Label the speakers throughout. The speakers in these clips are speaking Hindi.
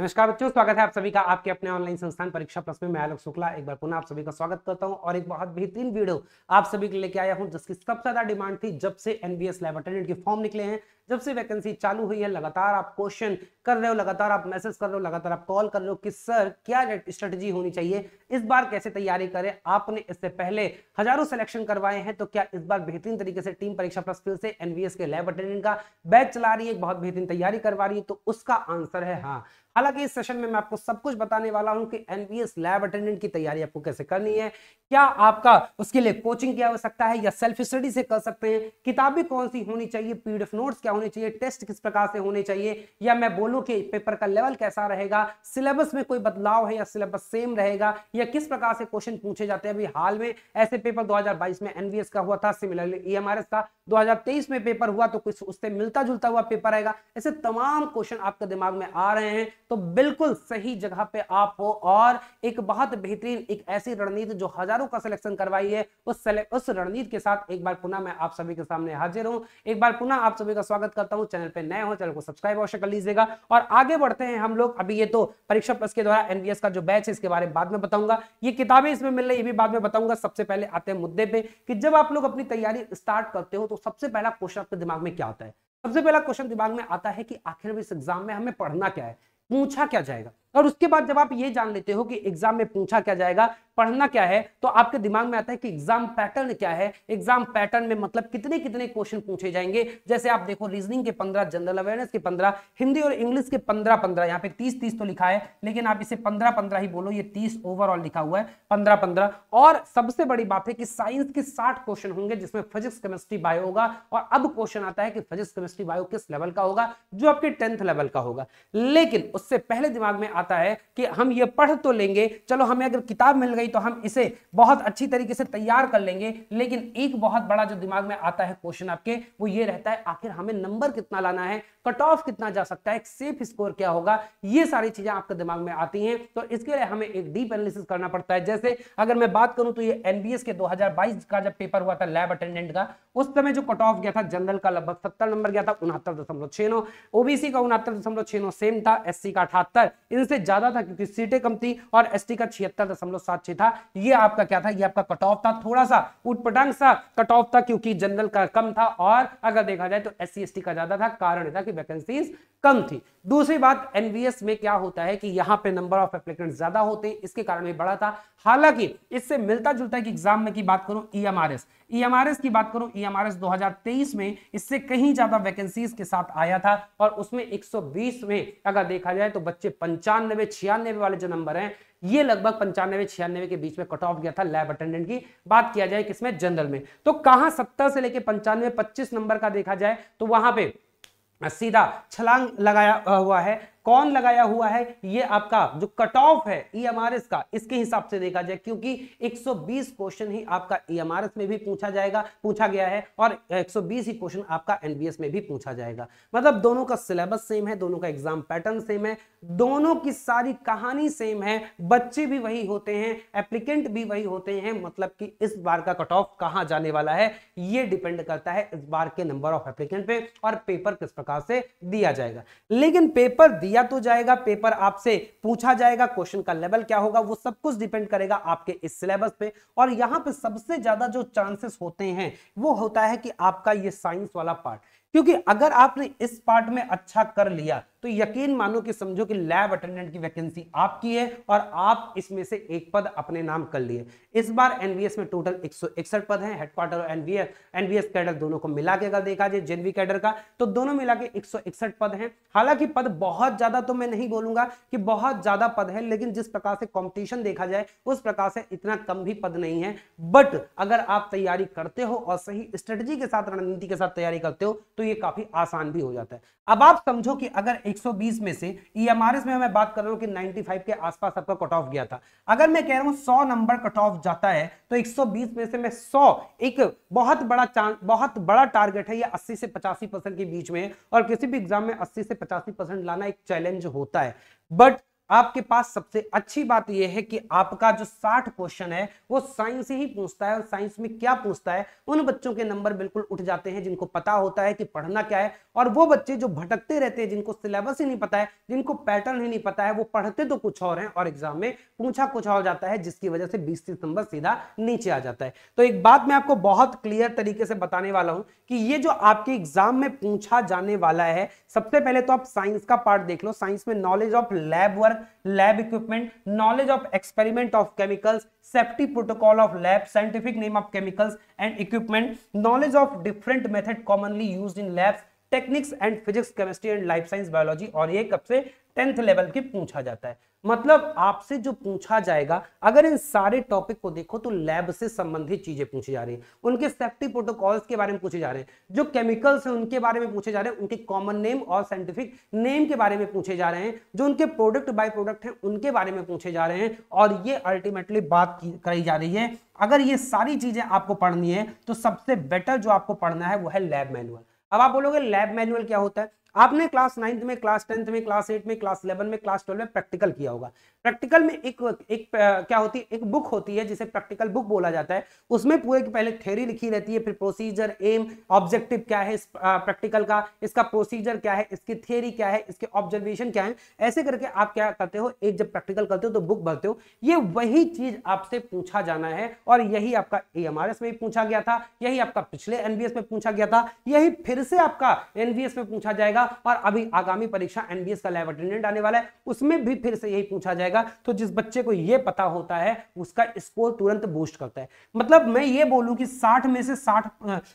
Speaker 1: नमस्कार बच्चों स्वागत है आप सभी का आपके अपने ऑनलाइन संस्थान परीक्षा प्लस में मैं आलोक शुक्ला एक बार पुनः आप सभी का स्वागत करता हूं और एक बहुत बेहतरीन वीडियो आप सभी के लेके आया हूं जिसकी सबसे ज्यादा डिमांड थी जब से एनबीएस लैब अटेंडेंट के फॉर्म निकले हैं जब से वैकेंसी चालू हुई है लगातार आप क्वेश्चन कर रहे हो लगातार आप मैसेज कर रहे हो लगातार आप कॉल कर रहे हो कि सर क्या स्ट्रेटेजी होनी चाहिए इस बार कैसे तैयारी करें आपने इससे पहले हजारों सिलेक्शन करवाए हैं तो क्या इस बार बेहतरीन तरीके से टीम परीक्षा प्लस फिर से एनवीएस के लैब अटेंडेंट का बैच चला रही है बहुत बेहतरीन तैयारी करवा रही है तो उसका आंसर है हाँ हालांकि इस सेशन में मैं आपको सब कुछ बताने वाला हूं कि एनबीएस लैब अटेंडेंट की तैयारी आपको कैसे करनी है क्या आपका उसके लिए कोचिंग की आवश्यकता है या सेल्फ स्टडी से कर सकते हैं किताबें कौन सी होनी चाहिए पीडीएफ नोट्स क्या होने चाहिए टेस्ट किस प्रकार से होने चाहिए या मैं बोलूँ कि पेपर का लेवल कैसा रहेगा सिलेबस में कोई बदलाव है या सिलेबस सेम रहेगा या किस प्रकार से क्वेश्चन पूछे जाते हैं अभी हाल में ऐसे पेपर दो में एनबीएस का हुआ था सिमिलरली ई का 2023 में पेपर हुआ तो कुछ उससे मिलता जुलता हुआ पेपर आएगा ऐसे तमाम क्वेश्चन आपके दिमाग में आ रहे हैं तो बिल्कुल सही जगह पे आप हो और एक बहुत बेहतरीन एक ऐसी रणनीति जो हजारों का सिलेक्शन करवाई है उस उस रणनीति के साथ एक बार पुनः मैं आप सभी के सामने हाजिर हूँ एक बार पुनः आप सभी का स्वागत करता हूँ चैनल पे नए हो चैनल को सब्सक्राइब अवश्य कर लीजिएगा और आगे बढ़ते हैं हम लोग अभी ये तो परीक्षा प्लस के द्वारा एनबीएस का जो बैच है इसके बारे में बाद में बताऊंगा ये किताबें इसमें मिल रही ये भी बाद में बताऊंगा सबसे पहले आते हैं मुद्दे पे कि जब आप लोग अपनी तैयारी स्टार्ट करते हो तो सबसे पहला क्वेश्चन आपके दिमाग में क्या आता है सबसे पहला क्वेश्चन दिमाग में आता है कि आखिर में इस एग्जाम में हमें पढ़ना क्या है पूछा क्या जाएगा और उसके बाद जब आप ये जान लेते हो कि एग्जाम में पूछा क्या जाएगा पढ़ना क्या है तो आपके दिमाग में आता है कि एग्जाम पैटर्न क्या है एग्जाम पैटर्न में मतलब कितने कितने क्वेश्चन पूछे जाएंगे जैसे आप देखो रीजनिंग के पंद्रह जनरल अवेयरनेस के पंद्रह हिंदी और इंग्लिश के पंद्रह पंद्रह यहाँ पे तीस तीस तो लिखा है लेकिन आप इसे पंद्रह पंद्रह ही बोलो ये तीस ओवरऑल लिखा हुआ है पंद्रह पंद्रह और सबसे बड़ी बात है कि साइंस के साठ क्वेश्चन होंगे जिसमें फिजिक्स केमिस्ट्री बायो होगा और अब क्वेश्चन आता है कि फिजिक्स केमिस्ट्री बायो किस लेवल का होगा जो आपके टेंथ लेवल का होगा लेकिन उससे पहले दिमाग में आता है कि हम ये पढ़ तो लेंगे चलो हमें अगर किताब मिल गई तो हम इसे बहुत अच्छी तरीके से तैयार कर लेंगे लेकिन एक बहुत बड़ा जो दिमाग में आता है क्वेश्चन आपके वो ये रहता है आखिर हमें नंबर कितना लाना है कट ऑफ कितना जा सकता है एक सेफ स्कोर क्या होगा ये सारी चीजें आपके दिमाग में आती हैं तो इसके लिए हमें एक डीप एनालिसिस करना पड़ता है जैसे अगर मैं बात करूं तो ये एनबीएस के 2022 का जब पेपर हुआ था लैब अटेंडेंट का उस समय जो कट ऑफ गया था जनरल का लगभग सत्तर नंबर गया था उनहत्तर दशमलव छह नौ ओबीसी का उनहत्तर दशमलव छह नौ सेम था एससी का अठहत्तर इनसे सबसे ज्यादा था क्योंकि सीटें कम थी और एसटी का छिहत्तर दशमलव सात छह था ये आपका क्या था ये आपका कट ऑफ था थोड़ा सा उटपटांग सा कट ऑफ था क्योंकि जनरल का कम था और अगर देखा जाए तो एस सी का ज्यादा था कारण था कि वैकेंसी कम थी दूसरी बात एनवीएस में क्या होता है कि यहां पे नंबर ऑफ एप्लीकेंट ज्यादा होते हैं इसके कारण भी बड़ा था हालांकि इससे मिलता जुलता है कि एग्जाम में की बात करूं ईएमआरएस e ईएमआरएस e की बात करूं e ईएमआरएस 2023 में इससे कहीं ज्यादा वैकेंसीज के साथ आया था और उसमें 120 में अगर देखा जाए तो बच्चे पंचानवे छियानवे वाले जो नंबर हैं ये लगभग पंचानवे छियानवे के बीच में कट ऑफ गया था लैब अटेंडेंट की बात किया जाए किसमें जनरल में तो कहां सत्तर से लेकर पंचानवे पच्चीस नंबर का देखा जाए तो वहां पर सीधा छलांग लगाया हुआ है कौन लगाया हुआ है ये आपका जो कट ऑफ है ईएमआरएस e का इसके हिसाब से देखा जाए क्योंकि 120 क्वेश्चन ही आपका ईएमआरएस e में भी पूछा जाएगा पूछा गया है और 120 ही क्वेश्चन आपका एनबीएस में भी पूछा जाएगा मतलब दोनों का सिलेबस सेम है दोनों का एग्जाम पैटर्न सेम है दोनों की सारी कहानी सेम है बच्चे भी वही होते हैं एप्लीकेंट भी वही होते हैं मतलब कि इस बार का कट ऑफ कहाँ जाने वाला है ये डिपेंड करता है इस बार के नंबर ऑफ एप्लीकेंट पे और पेपर किस प्रकार से दिया जाएगा लेकिन पेपर दिया लिया तो जाएगा पेपर आपसे पूछा जाएगा क्वेश्चन का लेवल क्या होगा वो सब कुछ डिपेंड करेगा आपके इस सिलेबस पे और यहाँ पे सबसे ज्यादा जो चांसेस होते हैं वो होता है कि आपका ये साइंस वाला पार्ट क्योंकि अगर आपने इस पार्ट में अच्छा कर लिया तो यकीन मानो कि समझो कि लैब अटेंडेंट की वैकेंसी आपकी है और आप इसमें से एक पद अपने नाम कर लिए इस बार एनवीएस में टोटल एक पद हैं हेडक्वार्टर और एनवीएस एनवीएस कैडर दोनों को मिला के अगर देखा जाए जेनवी कैडर का तो दोनों मिला के एक पद हैं हालांकि पद बहुत ज्यादा तो मैं नहीं बोलूंगा कि बहुत ज्यादा पद है लेकिन जिस प्रकार से कॉम्पिटिशन देखा जाए उस प्रकार से इतना कम भी पद नहीं है बट अगर आप तैयारी करते हो और सही स्ट्रेटजी के साथ रणनीति के साथ तैयारी करते हो तो ये काफी आसान भी हो जाता है अब आप समझो कि अगर 120 में से ईएमआरएस e में मैं बात कर रहा हूं कि 95 के आसपास आपका कट ऑफ गया था अगर मैं कह रहा हूं 100 नंबर कट ऑफ जाता है तो 120 में से मैं 100 एक बहुत बड़ा चांस बहुत बड़ा टारगेट है ये 80 से पचासी परसेंट के बीच में है और किसी भी एग्जाम में अस्सी से पचासी परसेंट लाना एक चैलेंज होता है बट आपके पास सबसे अच्छी बात यह है कि आपका जो 60 क्वेश्चन है वो साइंस ही पूछता है और साइंस में क्या पूछता है उन बच्चों के नंबर बिल्कुल उठ जाते हैं जिनको पता होता है कि पढ़ना क्या है और वो बच्चे जो भटकते रहते हैं जिनको सिलेबस ही नहीं पता है जिनको पैटर्न ही नहीं पता है वो पढ़ते तो कुछ और है और एग्जाम में पूछा कुछ और जाता है जिसकी वजह से बीस तीस नंबर सीधा नीचे आ जाता है तो एक बात मैं आपको बहुत क्लियर तरीके से बताने वाला हूं कि ये जो आपके एग्जाम में पूछा जाने वाला है सबसे पहले तो आप साइंस का पार्ट देख लो साइंस में knowledge of lab work lab equipment knowledge of experiment of chemicals safety protocol of lab scientific name of chemicals and equipment knowledge of different method commonly use in labs techniques and physics chemistry and life science biology और ये कब से टेंथ लेवल की पूछा जाता है मतलब आपसे जो पूछा जाएगा अगर इन सारे टॉपिक को देखो तो लैब से संबंधित चीजें पूछी जा रही हैं उनके सेफ्टी प्रोटोकॉल्स के बारे में पूछे जा रहे हैं जो केमिकल्स हैं उनके बारे में पूछे जा रहे हैं उनके कॉमन नेम और साइंटिफिक नेम के बारे में पूछे जा रहे हैं जो उनके प्रोडक्ट बाय प्रोडक्ट हैं उनके बारे में पूछे जा रहे हैं और ये अल्टीमेटली बात करी जा रही है अगर ये सारी चीजें आपको पढ़नी है तो सबसे बेटर जो आपको पढ़ना है वो है लैब मैनुअल अब आप बोलोगे लैब मैनुअल क्या होता है आपने क्लास नाइन्थ में क्लास टेंथ में क्लास एट में क्लास इलेवन में क्लास ट्वेल्व में प्रैक्टिकल किया होगा प्रैक्टिकल में एक एक क्या होती है एक बुक होती है जिसे प्रैक्टिकल बुक बोला जाता है उसमें पूरे की पहले थ्योरी लिखी रहती है फिर प्रोसीजर एम ऑब्जेक्टिव क्या है इस प्रैक्टिकल का इसका प्रोसीजर क्या है इसकी थ्योरी क्या है इसके ऑब्जर्वेशन क्या है ऐसे करके आप क्या करते हो एक जब प्रैक्टिकल करते हो तो बुक भरते हो ये वही चीज आपसे पूछा जाना है और यही आपका ए में पूछा गया था यही आपका पिछले एनबीएस में पूछा गया था यही फिर से आपका एनबीएस में पूछा जाएगा जाएगा और अभी आगामी परीक्षा एनबीएस का लाइव अटेंडेंट आने वाला है उसमें भी फिर से यही पूछा जाएगा तो जिस बच्चे को यह पता होता है उसका स्कोर तुरंत बूस्ट करता है मतलब मैं ये बोलूं कि साठ में से साठ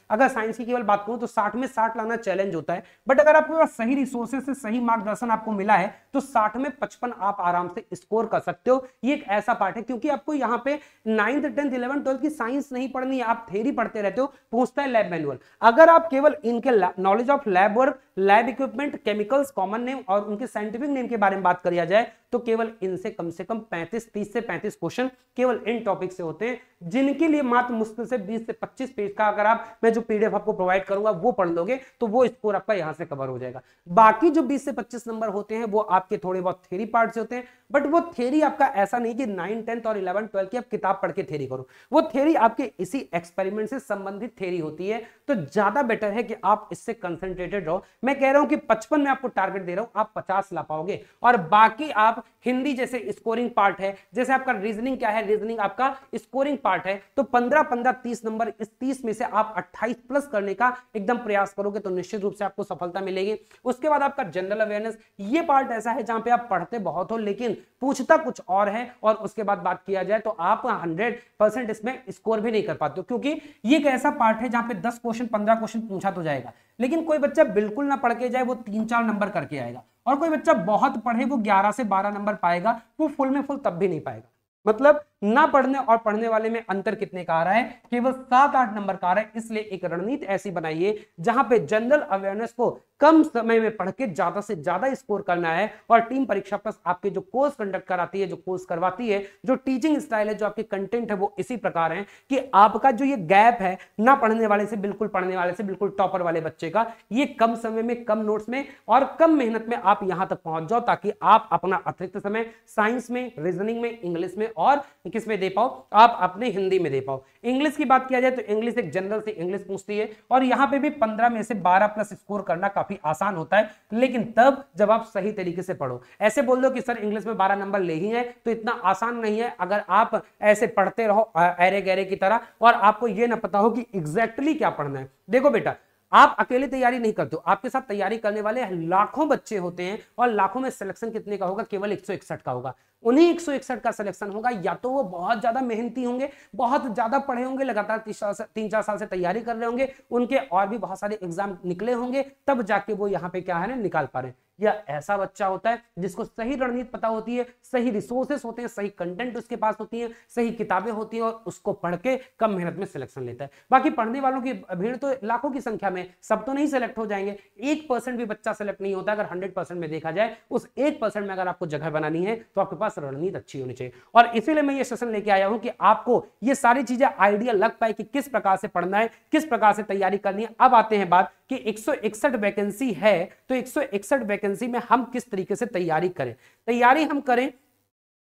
Speaker 1: अगर साइंस की केवल बात करूं तो साठ में साठ लाना चैलेंज होता है बट अगर आपके पास सही रिसोर्सेज से सही मार्गदर्शन आपको मिला है तो साठ में पचपन आप आराम से स्कोर कर सकते हो ये एक ऐसा पार्ट है क्योंकि आपको यहाँ पे नाइन्थ टेंथ इलेवन ट्वेल्थ की साइंस नहीं पढ़नी आप थेरी पढ़ते रहते हो पूछता है लैब मैनुअल अगर आप केवल इनके knowledge of lab work lab equipment chemicals common name और उनके साइंटिफिक नेम के बारे में बात किया जाए तो केवल इनसे कम से कम 35 30 से 35 क्वेश्चन केवल इन टॉपिक से होते हैं जिनके लिए मात्र मुश्किल से 20 से 25 पेज का अगर आप मैं जो पीडीएफ आपको प्रोवाइड करूंगा वो पढ़ लोगे तो वो स्कोर आपका यहां से कवर हो जाएगा बाकी जो बीस से पच्चीस नंबर होते हैं वो आपके थोड़े बहुत थेरी पार्ट होते हैं बट वो थेरी आपका ऐसा नहीं कि नाइन टेंथ और इलेवन ट्वेल्थ की आप किताब पढ़ के थेरी करो वो थेरी आपके इसी एक्सपेरिमेंट से संबंधित थेरी होती है तो ज्यादा बेटर है कि आप इससे कंसेंट्रेटेड रहो मैं कह रहा हूं कि पचपन में आपको टारगेट दे रहा हूं आप पचास ला पाओगे और बाकी आप हिंदी जैसे स्कोरिंग पार्ट है जैसे आपका रीजनिंग क्या है रीजनिंग आपका स्कोरिंग पार्ट है तो पंद्रह पंद्रह तीस नंबर इस तीस में से आप अट्ठाईस प्लस करने का एकदम प्रयास करोगे तो निश्चित रूप से आपको सफलता मिलेगी उसके बाद आपका जनरल अवेयरनेस ये पार्ट ऐसा है जहां पे आप पढ़ते बहुत हो लेकिन पूछता कुछ और है और उसके बाद बात किया जाए तो आप हंड्रेड परसेंट इसमें स्कोर भी नहीं कर पाते क्योंकि ये एक ऐसा पार्ट है जहां पे दस क्वेश्चन पंद्रह क्वेश्चन पूछा तो जाएगा लेकिन कोई बच्चा बिल्कुल ना पढ़ के जाए वो तीन चार नंबर करके आएगा और कोई बच्चा बहुत पढ़े वो ग्यारह से बारह नंबर पाएगा वो फुल में फुल तब भी नहीं पाएगा मतलब ना पढ़ने और पढ़ने वाले में अंतर कितने का आ रहा है केवल सात आठ नंबर का आ रहा है इसलिए एक रणनीति ऐसी बनाइए जहां पे जनरल अवेयरनेस को कम समय में पढ़ के ज्यादा से ज्यादा स्कोर करना है और टीम परीक्षा प्लस आपके जो कोर्स कंडक्ट कराती है जो कोर्स करवाती है जो टीचिंग स्टाइल है जो आपके कंटेंट है वो इसी प्रकार है कि आपका जो ये गैप है ना पढ़ने वाले से बिल्कुल पढ़ने वाले से बिल्कुल टॉपर वाले बच्चे का ये कम समय में कम नोट्स में और कम मेहनत में आप यहां तक पहुंच जाओ ताकि आप अपना अतिरिक्त समय साइंस में रीजनिंग में इंग्लिश में और किस में दे पाओ आप अपने हिंदी में दे पाओ इंग्लिश की बात किया जाए तो इंग्लिश एक जनरल से इंग्लिश पूछती है और यहाँ पे भी पंद्रह में से बारह प्लस स्कोर करना काफी काफी आसान होता है लेकिन तब जब आप सही तरीके से पढ़ो ऐसे बोल दो कि सर इंग्लिश में बारह नंबर ले ही है तो इतना आसान नहीं है अगर आप ऐसे पढ़ते रहो अरे गहरे की तरह और आपको यह ना पता हो कि एग्जैक्टली exactly क्या पढ़ना है देखो बेटा आप अकेले तैयारी नहीं करते हो आपके साथ तैयारी करने वाले लाखों बच्चे होते हैं और लाखों में सिलेक्शन कितने का होगा केवल एक का होगा उन्हीं एक का सिलेक्शन होगा या तो वो बहुत ज्यादा मेहनती होंगे बहुत ज्यादा पढ़े होंगे लगातार तीन चार साल से तैयारी कर रहे होंगे उनके और भी बहुत सारे एग्जाम निकले होंगे तब जाके वो यहाँ पे क्या है ना निकाल पा रहे हैं या ऐसा बच्चा होता है जिसको सही रणनीति पता होती है सही रिसोर्सेस होते हैं सही कंटेंट उसके पास होती है सही किताबें होती हैं और उसको पढ़ के कम मेहनत में सिलेक्शन लेता है बाकी पढ़ने वालों की भीड़ तो लाखों की संख्या में सब तो नहीं सिलेक्ट हो जाएंगे एक परसेंट भी बच्चा सिलेक्ट नहीं होता अगर हंड्रेड परसेंट में देखा जाए उस एक परसेंट में अगर आपको जगह बनानी है तो आपके पास रणनीति अच्छी होनी चाहिए और इसीलिए मैं ये सेशन लेके आया हूं कि आपको ये सारी चीजें आइडिया लग पाए कि किस प्रकार से पढ़ना है किस प्रकार से तैयारी करनी है अब आते हैं बात कि एक वैकेंसी है तो एक वैकेंसी वैकेंसी में हम किस तरीके से तैयारी करें तैयारी हम करें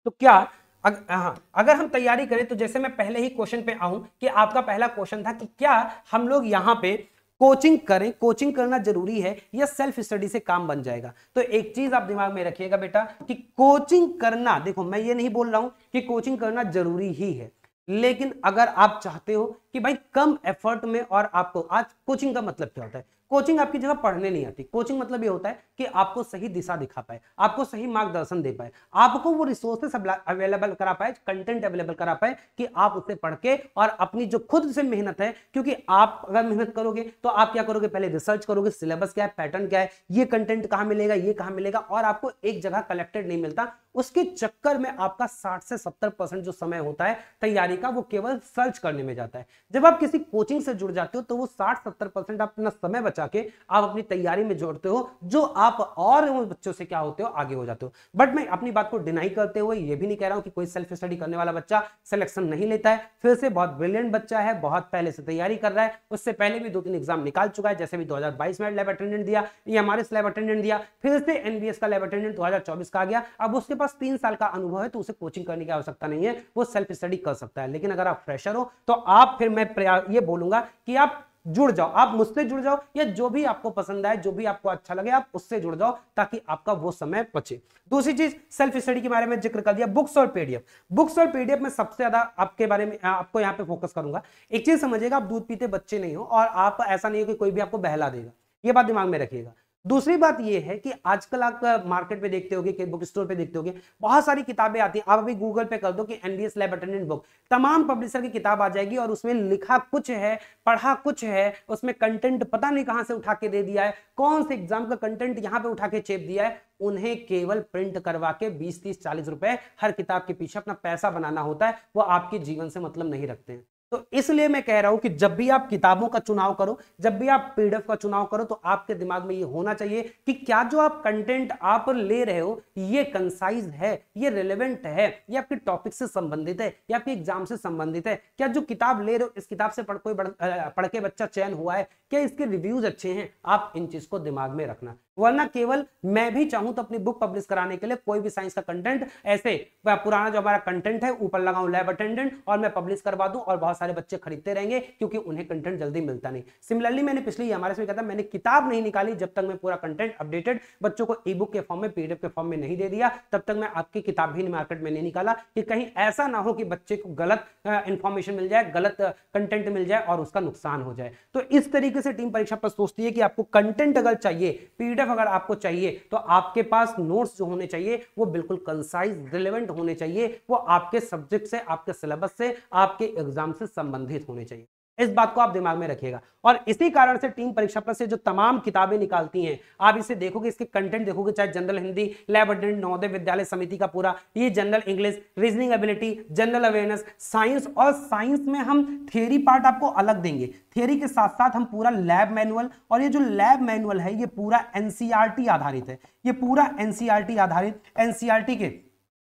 Speaker 1: तो क्या अग, हाँ अगर हम तैयारी करें तो जैसे मैं पहले ही क्वेश्चन पे आऊं कि आपका पहला क्वेश्चन था कि क्या हम लोग यहाँ पे कोचिंग करें कोचिंग करना जरूरी है या सेल्फ स्टडी से काम बन जाएगा तो एक चीज आप दिमाग में रखिएगा बेटा कि कोचिंग करना देखो मैं ये नहीं बोल रहा हूं कि कोचिंग करना जरूरी ही है लेकिन अगर आप चाहते हो कि भाई कम एफर्ट में और आपको आज कोचिंग का मतलब क्या होता है कोचिंग आपकी जगह पढ़ने नहीं आती कोचिंग मतलब ये होता है कि आपको सही दिशा दिखा पाए आपको सही मार्गदर्शन दे पाए आपको वो रिसोर्सेस अवेलेबल करा पाए कंटेंट अवेलेबल करा पाए कि आप उसे पढ़ के और अपनी जो खुद से मेहनत है क्योंकि आप अगर मेहनत करोगे तो आप क्या करोगे पहले रिसर्च करोगे सिलेबस क्या है पैटर्न क्या है ये कंटेंट कहाँ मिलेगा ये कहाँ मिलेगा और आपको एक जगह कलेक्टेड नहीं मिलता उसके चक्कर में आपका साठ से सत्तर परसेंट जो समय होता है तैयारी का वो केवल सर्च करने में जाता है जब आप किसी कोचिंग से जुड़ जाते हो तो वो साठ सत्तर परसेंट अपना समय बचा बच्चा के आप अपनी तैयारी में जोड़ते हो जो आप और उन बच्चों से क्या होते हो आगे हो जाते हो बट मैं अपनी बात को डिनाई करते हुए ये भी नहीं कह रहा हूं कि कोई सेल्फ स्टडी करने वाला बच्चा सिलेक्शन नहीं लेता है फिर से बहुत ब्रिलियंट बच्चा है बहुत पहले से तैयारी कर रहा है उससे पहले भी दो तीन एग्जाम निकाल चुका है जैसे भी दो में लैब अटेंडेंट दिया या हमारे लैब अटेंडेंट दिया फिर से एनबीएस का लैब अटेंडेंट दो का आ गया अब उसके पास तीन साल का अनुभव है तो उसे कोचिंग करने की आवश्यकता नहीं है वो सेल्फ स्टडी कर सकता है लेकिन अगर आप फ्रेशर हो तो आप फिर मैं ये बोलूंगा कि आप जुड़ जाओ आप मुझसे जुड़ जाओ या जो भी आपको पसंद आए जो भी आपको अच्छा लगे आप उससे जुड़ जाओ ताकि आपका वो समय बचे दूसरी चीज सेल्फ स्टडी के बारे में जिक्र कर दिया बुक्स और पीडीएफ बुक्स और पीडीएफ में सबसे ज्यादा आपके बारे में आपको यहाँ पे फोकस करूंगा एक चीज समझिएगा आप दूध पीते बच्चे नहीं हो और आप ऐसा नहीं हो कि कोई भी आपको बहला देगा ये बात दिमाग में रखिएगा दूसरी बात यह है कि आजकल आप मार्केट पे देखते होगे बुक स्टोर पे देखते होगे बहुत सारी किताबें आती हैं आप अभी गूगल पे कर दो कि एनडीएस लैब अटेंडेंट बुक तमाम पब्लिशर की किताब आ जाएगी और उसमें लिखा कुछ है पढ़ा कुछ है उसमें कंटेंट पता नहीं कहां से उठा के दे दिया है कौन से एग्जाम का कंटेंट यहाँ पे उठा के चेप दिया है उन्हें केवल प्रिंट करवा के बीस तीस चालीस रुपए हर किताब के पीछे अपना पैसा बनाना होता है वो आपके जीवन से मतलब नहीं रखते हैं तो इसलिए मैं कह रहा हूं कि जब भी आप किताबों का चुनाव करो जब भी आप पीडीएफ का चुनाव करो तो आपके दिमाग में ये होना चाहिए कि क्या जो आप कंटेंट आप ले रहे हो ये कंसाइज है ये रेलेवेंट है ये आपके टॉपिक से संबंधित है या आपके एग्जाम से संबंधित है क्या जो किताब ले रहे हो इस किताब से पढ़ कोई पढ़ के बच्चा चयन हुआ है क्या इसके रिव्यूज अच्छे हैं आप इन चीज को दिमाग में रखना वरना केवल मैं भी चाहूं तो अपनी बुक पब्लिश कराने के लिए कोई भी साइंस का कंटेंट ऐसे पुराना जो हमारा कंटेंट है ऊपर लगाऊं लैब अटेंडेंट और मैं पब्लिश करवा दूं और बहुत सारे बच्चे खरीदते रहेंगे क्योंकि उन्हें कंटेंट जल्दी मिलता नहीं सिमिलरली मैंने पिछली हमारे से कहा था मैंने किताब नहीं निकाली जब तक मैं पूरा कंटेंट अपडेटेड बच्चों को ई बुक के फॉर्म में पीडीएफ के फॉर्म में नहीं दे दिया तब तक मैं आपकी किताब भी मार्केट में नहीं निकाला कि कहीं ऐसा ना हो कि बच्चे को गलत इंफॉर्मेशन मिल जाए गलत कंटेंट मिल जाए और उसका नुकसान हो जाए तो इस तरीके से टीम परीक्षा पर सोचती है कि आपको कंटेंट अगर चाहिए पीडीएफ अगर आपको चाहिए तो आपके पास नोट्स जो होने चाहिए वो बिल्कुल कंसाइज रिलेवेंट होने चाहिए वो आपके सब्जेक्ट से आपके सिलेबस से आपके एग्जाम से संबंधित होने चाहिए इस बात को आप दिमाग में रखिएगा और इसी कारण से टीम परीक्षा प्लस से जो तमाम किताबें निकालती हैं आप इसे देखोगे इसके कंटेंट देखोगे चाहे general Hindi lab attendant Navodaya Vidyalaya Samiti का पूरा ये general English reasoning ability general awareness science और साइंस में हम थियरी पार्ट आपको अलग देंगे थियरी के साथ साथ हम पूरा लैब मैनुअल और ये जो लैब मैनुअल है ये पूरा एनसीआरटी e आधारित है ये पूरा एनसीआरटी e आधारित एनसीआरटी e के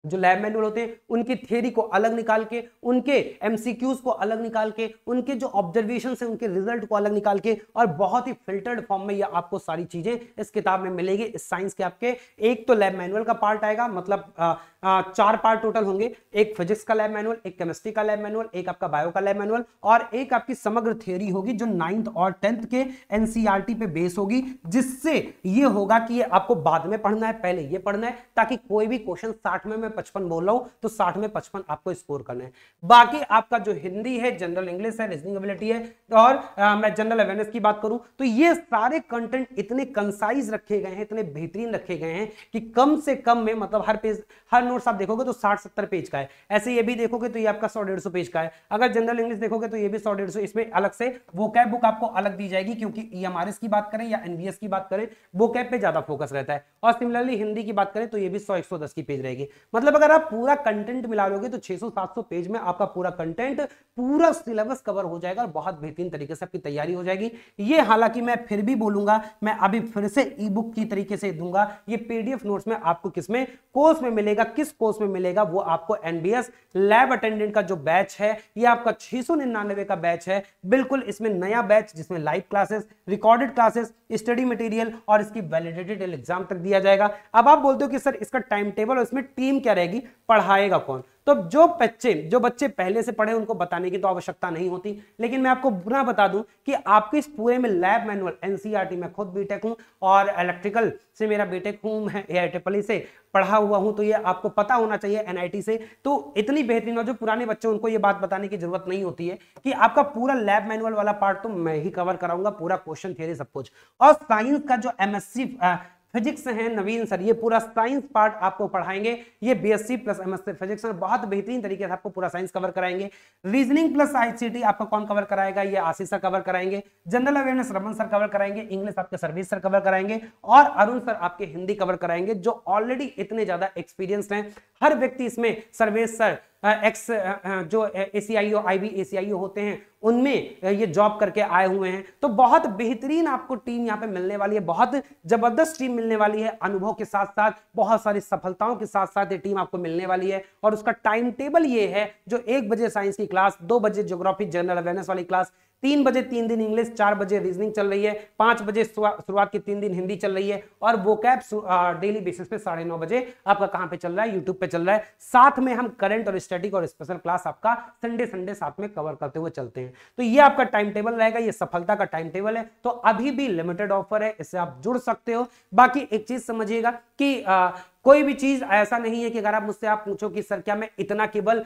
Speaker 1: जो लैब मैनुअल होते हैं उनकी थ्योरी को अलग निकाल के उनके एमसीक्यूज को अलग निकाल के उनके जो ऑब्जर्वेशन है उनके रिजल्ट को अलग निकाल के और बहुत ही फिल्टर्ड फॉर्म में ये आपको सारी चीजें इस किताब में मिलेगी इस साइंस के आपके एक तो लैब मैनुअल का पार्ट आएगा मतलब आ, आ, चार पार्ट टोटल होंगे एक फिजिक्स का लैब मैनुअल एक केमिस्ट्री का लैब मैनुअल एक आपका बायो का लैब मैनुअल और एक आपकी समग्र थ्योरी होगी जो नाइन्थ और टेंथ के एनसीआरटी e पे बेस होगी जिससे ये होगा कि ये आपको बाद में पढ़ना है पहले ये पढ़ना है ताकि कोई भी क्वेश्चन साठ में पचपन बोल रहा हूं तो साठ में पचपन आपको स्कोर करना है बाकी आपका जो हिंदी है जनरल इंग्लिश है रीजनिंग एबिलिटी है और आ, मैं जनरल अवेयरनेस की बात करूं तो ये सारे कंटेंट इतने कंसाइज रखे गए हैं इतने बेहतरीन रखे गए हैं कि कम से कम में मतलब हर पेज हर नोट्स आप देखोगे तो साठ सत्तर पेज का है ऐसे ये भी देखोगे तो ये आपका सौ डेढ़ पेज का है अगर जनरल इंग्लिश देखोगे तो ये भी सौ डेढ़ इसमें अलग से वो कैब बुक आपको अलग दी जाएगी क्योंकि ई e की बात करें या एनबीएस की बात करें वो कैब पे ज्यादा फोकस रहता है और सिमिलरली हिंदी की बात करें तो ये भी सौ एक की पेज रहेगी मतलब मतलब अगर आप पूरा कंटेंट मिला लोगे तो 600-700 पेज में आपका पूरा कंटेंट पूरा सिलेबस कवर हो जाएगा और बहुत बेहतरीन तरीके से आपकी तैयारी हो जाएगी ये हालांकि मैं फिर भी बोलूंगा मैं अभी फिर से ई बुक की तरीके से दूंगा ये पीडीएफ नोट्स में आपको किसमें कोर्स में मिलेगा किस कोर्स में मिलेगा वो आपको एनबीएस लैब अटेंडेंट का जो बैच है ये आपका छह का बैच है बिल्कुल इसमें नया बैच जिसमें live classes recorded classes study material और इसकी वैलिडिटी एग्जाम तक दिया जाएगा अब आप बोलते हो कि सर इसका टाइम टेबल और इसमें टीम क्या करेगी पढ़ाएगा कौन तो जो बच्चे जो बच्चे पहले से पढ़े उनको बताने की तो आवश्यकता नहीं होती लेकिन मैं आपको बुरा बता दूं कि आपके इस पूरे में लैब मैनुअल एनसीईआरटी में खुद बीटेक हूं और इलेक्ट्रिकल से मेरा बीटेक हूं मैं ए आई e से पढ़ा हुआ हूं तो ये आपको पता होना चाहिए एनआईटी से तो इतनी बेहतरीन और जो पुराने बच्चे उनको ये बात बताने की जरूरत नहीं होती है कि आपका पूरा लैब मैनुअल वाला पार्ट तो मैं ही कवर कराऊंगा पूरा क्वेश्चन थियरी सब कुछ और साइंस का जो एमएससी फिजिक्स है नवीन सर ये पूरा साइंस पार्ट आपको पढ़ाएंगे ये बीएससी प्लस एमएससी फिजिक्स में बहुत बेहतरीन तरीके से आपको पूरा साइंस कवर कराएंगे रीजनिंग प्लस आईसीटी आपको कौन कवर कराएगा ये आशीष सर कवर कराएंगे general awareness Raman sir cover कराएंगे इंग्लिश आपके सर्विस सर कवर कराएंगे और अरुण सर आपके हिंदी कवर कराएंगे जो ऑलरेडी इतने ज्यादा एक्सपीरियंस है हर व्यक्ति इसमें सर्वेश सर एक्स जो ए सी आई ओ आई बी ए सी आई ओ होते हैं उनमें ये जॉब करके आए हुए हैं तो बहुत बेहतरीन आपको टीम यहाँ पे मिलने वाली है बहुत जबरदस्त टीम मिलने वाली है अनुभव के साथ साथ बहुत सारी सफलताओं के साथ साथ ये टीम आपको मिलने वाली है और उसका टाइम टेबल ये है जो एक बजे साइंस की क्लास दो बजे ज्योग्राफी जनरल अवेयरनेस वाली क्लास तीन बजे तीन दिन इंग्लिश चार बजे रीजनिंग चल रही है पांच बजे शुरुआत की तीन दिन हिंदी चल रही है और वो कैप डेली बेसिस पे साढ़े नौ बजे आपका कहां पे चल रहा है यूट्यूब पे चल रहा है साथ में हम करंट और स्टैटिक और स्पेशल क्लास आपका संडे संडे साथ में कवर करते हुए चलते हैं तो ये आपका टाइम टेबल रहेगा ये सफलता का टाइम टेबल है तो अभी भी लिमिटेड ऑफर है इससे आप जुड़ सकते हो बाकी एक चीज समझिएगा कि कोई भी चीज ऐसा नहीं है कि अगर आप मुझसे आप पूछो कि सर क्या मैं इतना केवल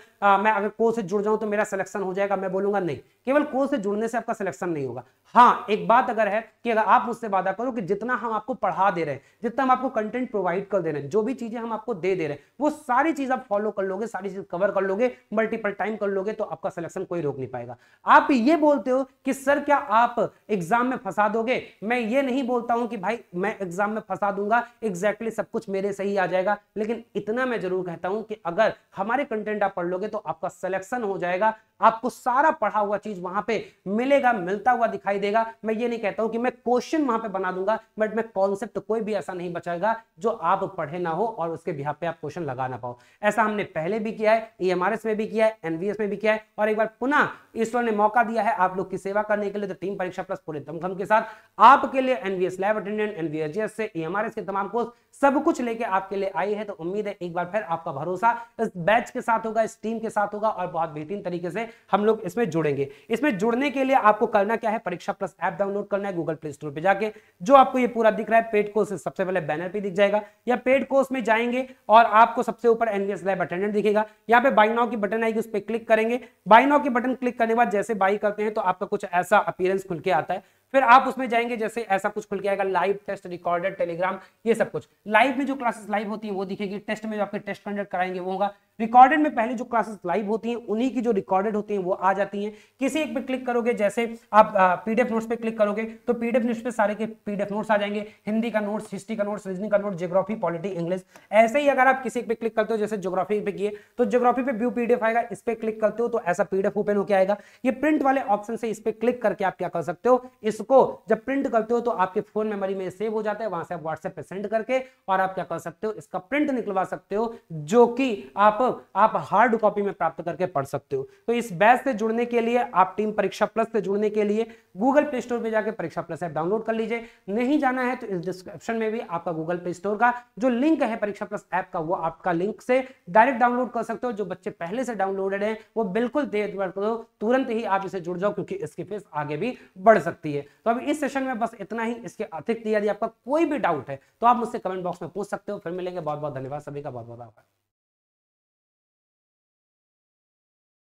Speaker 1: मैं अगर कोर्स से जुड़ जाऊं तो मेरा सिलेक्शन हो जाएगा मैं बोलूंगा नहीं केवल कोर्स से जुड़ने से आपका सिलेक्शन नहीं होगा हाँ एक बात अगर है कि अगर आप मुझसे वादा करो कि जितना हम आपको पढ़ा दे रहे हैं जितना हम आपको कंटेंट प्रोवाइड कर दे रहे हैं जो भी चीजें हम आपको दे दे रहे हैं वो सारी चीज आप फॉलो कर लोगे सारी चीज कवर कर लोगे मल्टीपल टाइम कर लोगे तो आपका सिलेक्शन कोई रोक नहीं पाएगा आप ये बोलते हो कि सर क्या आप एग्जाम में फंसा दोगे मैं ये नहीं बोलता हूं कि भाई मैं एग्जाम में फंसा दूंगा एग्जैक्टली सब कुछ मेरे से ही आ आ जाएगा लेकिन इतना मैं जरूर कहता हूं कि अगर हमारे कंटेंट आप पढ़ लोगे तो आपका सिलेक्शन हो जाएगा आपको सारा पढ़ा हुआ चीज वहां पे मिलेगा मिलता हुआ दिखाई देगा मैं ये नहीं कहता हूं कि मैं क्वेश्चन वहां पे बना दूंगा बट मैं कॉन्सेप्ट तो कोई भी ऐसा नहीं बचाएगा जो आप पढ़े ना हो और उसके बिहार पे आप क्वेश्चन लगा ना पाओ ऐसा हमने पहले भी किया है ई e में भी किया है एनवीएस में भी किया है और एक बार पुनः ईश्वर ने मौका दिया है आप लोग की सेवा करने के लिए तो टीम परीक्षा प्लस पूरे दमखम के साथ आपके लिए एनवीएस लैब अटेंडेंट एनवीएस से एमआरएस के तमाम कोर्स सब कुछ लेके आपके लिए आई है तो उम्मीद है एक बार फिर आपका भरोसा इस बैच के साथ होगा इस टीम के साथ होगा और बहुत बेहतरीन तरीके से हम लोग इसमें जुड़ेंगे इसमें जुड़ने के लिए आपको करना क्या है परीक्षा प्लस ऐप डाउनलोड करना है गूगल प्ले स्टोर पर जाके जो आपको ये पूरा दिख रहा है पेड कोर्स सबसे पहले बैनर पर दिख जाएगा या पेड कोर्स में जाएंगे और आपको सबसे ऊपर एनवीएस लैब अटेंडेंट दिखेगा यहाँ पे बाइनाओ की बटन आएगी उस पर क्लिक करेंगे बाइनाओ की बटन क्लिक जाने के बाद जैसे बाई करते हैं तो आपका कुछ ऐसा अपीयरेंस खुल के आता है फिर आप उसमें जाएंगे जैसे ऐसा कुछ खुल के आएगा लाइव टेस्ट रिकॉर्डेड टेलीग्राम ये सब कुछ लाइव में जो क्लासेस लाइव होती है वो दिखेगी टेस्ट में जो आपके टेस्ट कंडक्ट कराएंगे वो होगा रिकॉर्डेड में पहले जो क्लासेस लाइव होती हैं उन्हीं की जो रिकॉर्डेड होती हैं वो आ जाती हैं किसी एक पे क्लिक करोगे जैसे आप पीडीएफ नोट्स पे क्लिक करोगे तो पीडीएफ नोट्स पे सारे के पीडीएफ नोट्स आ जाएंगे हिंदी का नोट्स हिस्ट्री का नोट्स रीजनिंग का नोट जियोग्राफी पॉलिटी इंग्लिश ऐसे ही अगर आप किसी पे क्लिक करते हो जैसे जोग्राफी पे किए तो जोग्राफी पे व्यू पीडीएफ आएगा इस पर क्लिक करते हो तो ऐसा पीडीएफ ओपन होकर आएगा ये प्रिंट वाले ऑप्शन से इस पर क्लिक करके आप क्या कर सकते हो इसको जब प्रिंट करते हो तो आपके फोन मेमोरी में सेव हो जाता है वहां से आप व्हाट्सएप पे सेंड करके और आप क्या कर सकते हो इसका प्रिंट निकलवा सकते हो जो कि आप लगभग आप हार्ड कॉपी में प्राप्त करके पढ़ सकते हो तो इस बैच से जुड़ने के लिए आप टीम परीक्षा प्लस से जुड़ने के लिए गूगल प्ले स्टोर पर जाकर परीक्षा प्लस ऐप डाउनलोड कर लीजिए नहीं जाना है तो इस डिस्क्रिप्शन में भी आपका गूगल प्ले स्टोर का जो लिंक है परीक्षा प्लस ऐप का वो आपका लिंक से डायरेक्ट डाउनलोड कर सकते हो जो बच्चे पहले से डाउनलोडेड है वो बिल्कुल देर करो तुरंत ही आप इसे जुड़ जाओ क्योंकि इसकी फीस आगे भी बढ़ सकती है तो अब इस सेशन में बस इतना ही इसके अतिरिक्त यदि आपका कोई भी डाउट है तो आप मुझसे कमेंट बॉक्स में पूछ सकते हो फिर मिलेंगे बहुत बहुत धन्यवाद सभी का बहुत बहुत आभार